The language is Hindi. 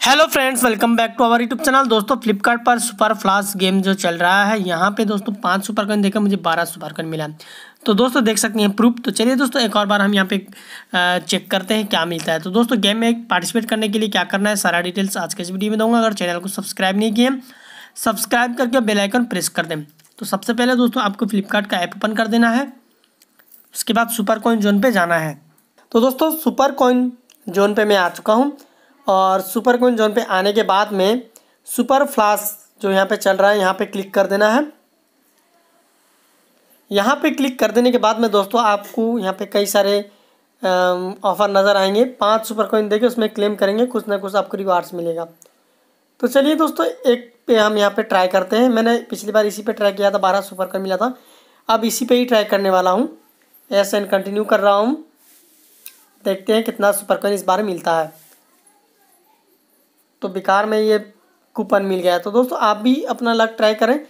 hello friends welcome back to our YouTube channel दोस्तों फ्लिपकार्ट पर सुपर फ्लास गेम जो चल रहा है यहाँ पे दोस्तों पांच सुपर कॉइन देकर मुझे बारह सुपर कॉइन मिला तो दोस्तों देख सकते हैं प्रूफ तो चलिए दोस्तों एक और बार हम यहाँ पे चेक करते हैं क्या मिलता है तो दोस्तों गेम में पार्टिसिपेट करने के लिए क्या करना है सारा डिटेल्स आज के इस वीडियो में दूंगा अगर चैनल को सब्सक्राइब नहीं किए सब्सक्राइब करके बेलाइकन प्रेस कर दें तो सबसे पहले दोस्तों आपको फ्लिपकार्ट का ऐप ओपन कर देना है उसके बाद सुपर कॉइन जोन पर जाना है तो दोस्तों सुपर कॉइन जोन पर मैं आ चुका हूँ और सुपर क्वीन जोन पे आने के बाद में सुपर फ्लास जो यहाँ पे चल रहा है यहाँ पे क्लिक कर देना है यहाँ पे क्लिक कर देने के बाद में दोस्तों आपको यहाँ पे कई सारे ऑफ़र नज़र आएंगे पांच सुपर कॉइन देखिए उसमें क्लेम करेंगे कुछ ना कुछ आपको रिवार्ड्स मिलेगा तो चलिए दोस्तों एक पे हम यहाँ पर ट्राई करते हैं मैंने पिछली बार इसी पर ट्राई किया था बारह सुपर कोइन मिला था अब इसी पर ही ट्राई करने वाला हूँ एस एंड कंटिन्यू कर रहा हूँ देखते हैं कितना सुपर कोइन इस बार मिलता है तो बेकार में ये कूपन मिल गया तो दोस्तों आप भी अपना लक ट्राई करें